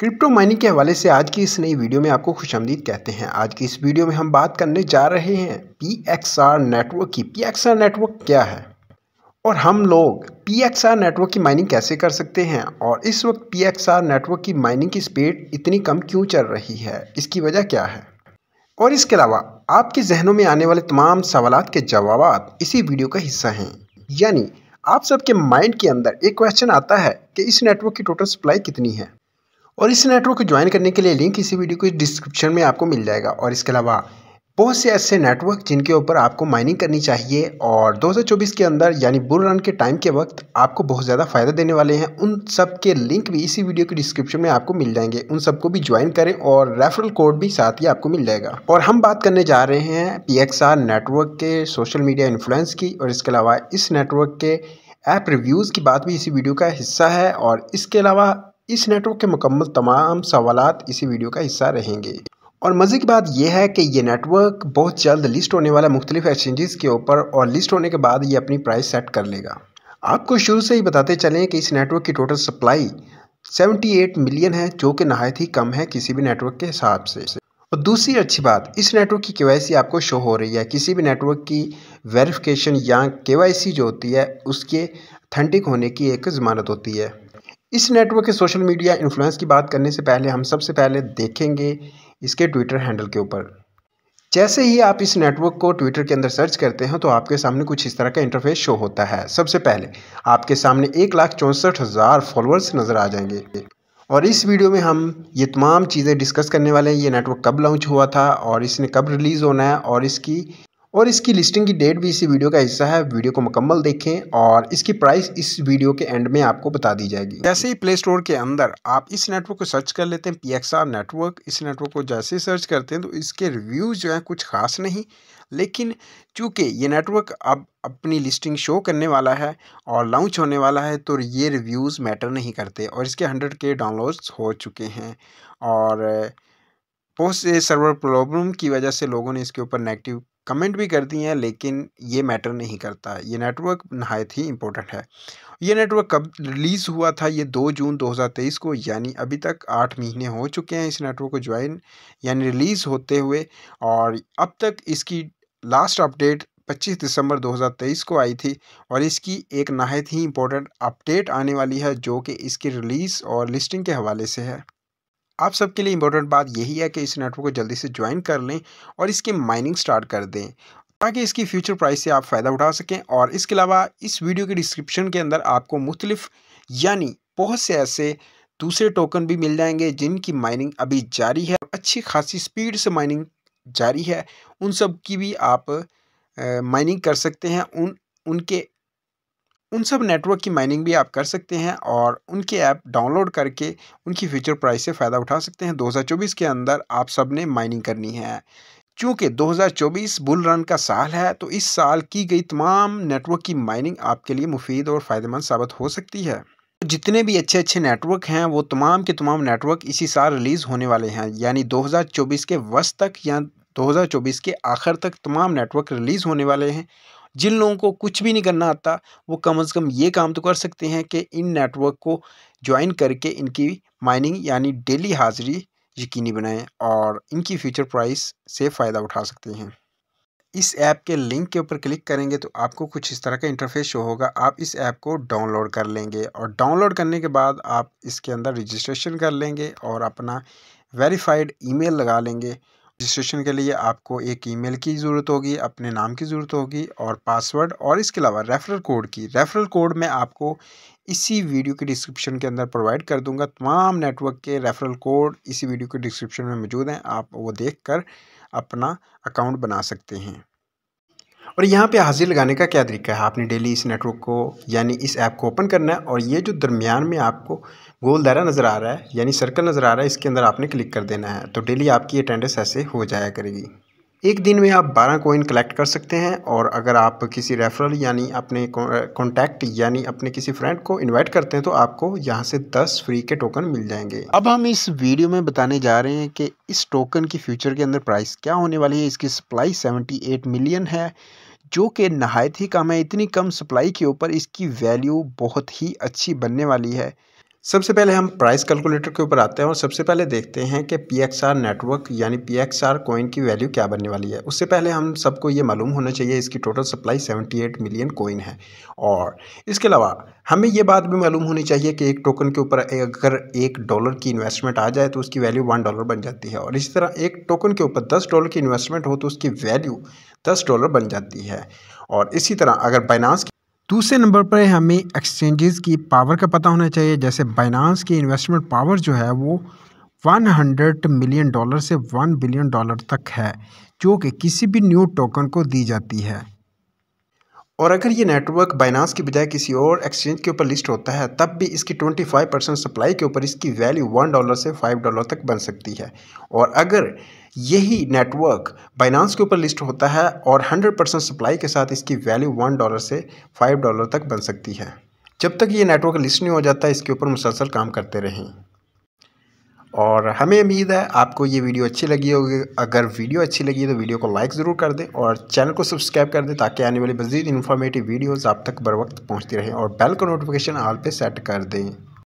crypto mining के हवाले से आज की इस नई वीडियो में आपको खुश आमदीद कहते हैं आज की इस वीडियो में हम बात करने जा रहे हैं पी एक्स आर नेटवर्क की पी एक्स आर नेटवर्क क्या है और हम लोग पी एक्स आर नेटवर्क की माइनिंग कैसे कर सकते हैं और इस वक्त पी एक्स आर नेटवर्क की माइनिंग की स्पीड इतनी कम क्यों चल रही है इसकी वजह क्या है और इसके अलावा आपके जहनों में आने वाले तमाम सवाल के जवाब इसी वीडियो का हिस्सा हैं यानी आप सबके माइंड के अंदर एक क्वेश्चन आता है कि इस नेटवर्क की टोटल सप्लाई कितनी है और इस नेटवर्क को ज्वाइन करने के लिए लिंक इसी वीडियो के डिस्क्रिप्शन में आपको मिल जाएगा और इसके अलावा बहुत से ऐसे नेटवर्क जिनके ऊपर आपको माइनिंग करनी चाहिए और 2024 के अंदर यानी बुल रन के टाइम के वक्त आपको बहुत ज़्यादा फायदा देने वाले हैं उन सब के लिंक भी इसी वीडियो के डिस्क्रिप्शन में आपको मिल जाएंगे उन सबको भी ज्वाइन करें और रेफरल कोड भी साथ ही आपको मिल जाएगा और हम बात करने जा रहे हैं पी नेटवर्क के सोशल मीडिया इन्फ्लुएंस की और इसके अलावा इस नेटवर्क के ऐप रिव्यूज़ की बात भी इसी वीडियो का हिस्सा है और इसके अलावा इस नेटवर्क के मुकम्मल तमाम सवाल इसी वीडियो का हिस्सा रहेंगे और मज़े की बात यह है कि ये नेटवर्क बहुत जल्द लिस्ट होने वाला मुख्तलिफ एक्सचेंजेस के ऊपर और लिस्ट होने के बाद ये अपनी प्राइस सेट कर लेगा आपको शुरू से ही बताते चलें कि इस नेटवर्क की टोटल सप्लाई 78 मिलियन है जो कि नहायत ही कम है किसी भी नेटवर्क के हिसाब से और दूसरी अच्छी बात इस नेटवर्क की के आपको शो हो रही है किसी भी नेटवर्क की वेरिफिकेशन या के जो होती है उसके अथेंटिक होने की एक ज़मानत होती है इस नेटवर्क के सोशल मीडिया इन्फ्लुएंस की बात करने से पहले हम सबसे पहले देखेंगे इसके ट्विटर हैंडल के ऊपर जैसे ही आप इस नेटवर्क को ट्विटर के अंदर सर्च करते हैं तो आपके सामने कुछ इस तरह का इंटरफेस शो होता है सबसे पहले आपके सामने एक लाख चौंसठ हज़ार फॉलोअर्स नज़र आ जाएंगे और इस वीडियो में हम ये तमाम चीज़ें डिस्कस करने वाले हैं ये नेटवर्क कब लॉन्च हुआ था और इसने कब रिलीज़ होना है और इसकी और इसकी लिस्टिंग की डेट भी इसी वीडियो का हिस्सा है वीडियो को मुकम्मल देखें और इसकी प्राइस इस वीडियो के एंड में आपको बता दी जाएगी जैसे ही प्ले स्टोर के अंदर आप इस नेटवर्क को सर्च कर लेते हैं पी नेटवर्क इस नेटवर्क को जैसे ही सर्च करते हैं तो इसके रिव्यूज़ जो हैं कुछ खास नहीं लेकिन चूँकि ये नेटवर्क अब अपनी लिस्टिंग शो करने वाला है और लॉन्च होने वाला है तो ये रिव्यूज़ मैटर नहीं करते और इसके हंड्रेड के डाउनलोड्स हो चुके हैं और बहुत से सर्वर प्रॉब्लम की वजह से लोगों ने इसके ऊपर नेगेटिव कमेंट भी करती हैं लेकिन ये मैटर नहीं करता ये नेटवर्क नहायत ही इम्पोर्टेंट है ये नेटवर्क कब रिलीज़ हुआ था ये दो जून 2023 को यानी अभी तक आठ महीने हो चुके हैं इस नेटवर्क को ज्वाइन यानी रिलीज़ होते हुए और अब तक इसकी लास्ट अपडेट 25 दिसंबर 2023 को आई थी और इसकी एक नहायत ही इम्पोर्टेंट अपडेट आने वाली है जो कि इसकी रिलीज़ और लिस्टिंग के हवाले से है आप सबके लिए इंपॉर्टेंट बात यही है कि इस नेटवर्क को जल्दी से ज्वाइन कर लें और इसकी माइनिंग स्टार्ट कर दें ताकि इसकी फ्यूचर प्राइस से आप फ़ायदा उठा सकें और इसके अलावा इस वीडियो के डिस्क्रिप्शन के अंदर आपको मुख्तलिफ यानी बहुत से ऐसे दूसरे टोकन भी मिल जाएंगे जिनकी माइनिंग अभी जारी है अच्छी खासी स्पीड से माइनिंग जारी है उन सब की भी आप माइनिंग कर सकते हैं उन उनके उन सब नेटवर्क की माइनिंग भी आप कर सकते हैं और उनके ऐप डाउनलोड करके उनकी फ्यूचर प्राइस से फ़ायदा उठा सकते हैं 2024 के अंदर आप सब ने माइनिंग करनी है चूँकि 2024 बुल रन का साल है तो इस साल की गई तमाम नेटवर्क की माइनिंग आपके लिए मुफीद और फ़ायदेमंद साबित हो सकती है जितने भी अच्छे अच्छे नेटवर्क हैं वो तमाम के तमाम नेटवर्क इसी साल रिलीज़ होने वाले हैं यानी 2024 के वस्त तक या 2024 के आखिर तक तमाम नेटवर्क रिलीज़ होने वाले हैं जिन लोगों को कुछ भी नहीं करना आता वो कम से कम ये काम तो कर सकते हैं कि इन नेटवर्क को ज्वाइन करके इनकी माइनिंग यानी डेली हाजिरी यकीनी बनाएं और इनकी फ्यूचर प्राइस से फ़ायदा उठा सकते हैं इस ऐप के लिंक के ऊपर क्लिक करेंगे तो आपको कुछ इस तरह का इंटरफेस शो होगा आप इस ऐप को डाउनलोड कर लेंगे और डाउनलोड करने के बाद आप इसके अंदर रजिस्ट्रेशन कर लेंगे और अपना वेरीफाइड ईमेल लगा लेंगे रजिस्ट्रेशन के लिए आपको एक ईमेल की ज़रूरत होगी अपने नाम की ज़रूरत होगी और पासवर्ड और इसके अलावा रेफरल कोड की रेफरल कोड मैं आपको इसी वीडियो के डिस्क्रिप्शन के अंदर प्रोवाइड कर दूंगा तमाम नेटवर्क के रेफरल कोड इसी वीडियो के डिस्क्रिप्शन में मौजूद हैं आप वो देख कर अपना अकाउंट बना सकते हैं और यहाँ पे हाजिर लगाने का क्या तरीका है आपने डेली इस नेटवर्क को यानी इस ऐप को ओपन करना है और ये जो दरमियान में आपको गोल दायरा नज़र आ रहा है यानी सर्कल नज़र आ रहा है इसके अंदर आपने क्लिक कर देना है तो डेली आपकी अटेंडेंस ऐसे हो जाया करेगी एक दिन में आप 12 कोइन कलेक्ट कर सकते हैं और अगर आप किसी रेफरल यानी अपने कॉन्टैक्ट यानी अपने किसी फ्रेंड को इनवाइट करते हैं तो आपको यहाँ से 10 फ्री के टोकन मिल जाएंगे अब हम इस वीडियो में बताने जा रहे हैं कि इस टोकन की फ्यूचर के अंदर प्राइस क्या होने वाली है इसकी सप्लाई 78 मिलियन है जो कि नहायत ही कम है इतनी कम सप्लाई के ऊपर इसकी वैल्यू बहुत ही अच्छी बनने वाली है सबसे पहले हम प्राइस कैलकुलेटर के ऊपर आते हैं और सबसे पहले देखते हैं कि पी एक्स आर नेटवर्क यानी पी एक्स आर कोइन की वैल्यू क्या बनने वाली है उससे पहले हम सबको ये मालूम होना चाहिए इसकी टोटल सप्लाई 78 मिलियन कोइन है और इसके अलावा हमें ये बात भी मालूम होनी चाहिए कि एक टोकन के ऊपर अगर एक डॉलर की इन्वेस्टमेंट आ जाए तो उसकी वैल्यू वन डॉलर बन जाती है और इसी तरह एक टोकन के ऊपर दस डॉलर की इन्वेस्टमेंट हो तो उसकी वैल्यू दस डॉलर बन जाती है और इसी तरह अगर बाइनास दूसरे नंबर पर हमें एक्सचेंजेस की पावर का पता होना चाहिए जैसे बाइनांस की इन्वेस्टमेंट पावर जो है वो 100 मिलियन डॉलर से 1 बिलियन डॉलर तक है जो कि किसी भी न्यू टोकन को दी जाती है और अगर ये नेटवर्क बाइनास की बजाय किसी और एक्सचेंज के ऊपर लिस्ट होता है तब भी इसकी 25 परसेंट सप्लाई के ऊपर इसकी वैल्यू वन डॉलर से फाइव डॉलर तक बन सकती है और अगर यही नेटवर्क बाइनांस के ऊपर लिस्ट होता है और 100 परसेंट सप्लाई के साथ इसकी वैल्यू वन डॉलर से फाइव डॉलर तक बन सकती है जब तक ये नेटवर्क लिस्ट नहीं हो जाता इसके ऊपर मुसलसल काम करते रहें और हमें उम्मीद है आपको ये वीडियो अच्छी लगी होगी अगर वीडियो अच्छी लगी तो वीडियो को लाइक ज़रूर कर दें और चैनल को सब्सक्राइब कर दें ताकि आने वाली मजीद इन्फॉर्मेटिव वीडियोज़ आप तक बर वक्त पहुँचती रहें और बेल का नोटिफिकेशन आल पर सेट कर दें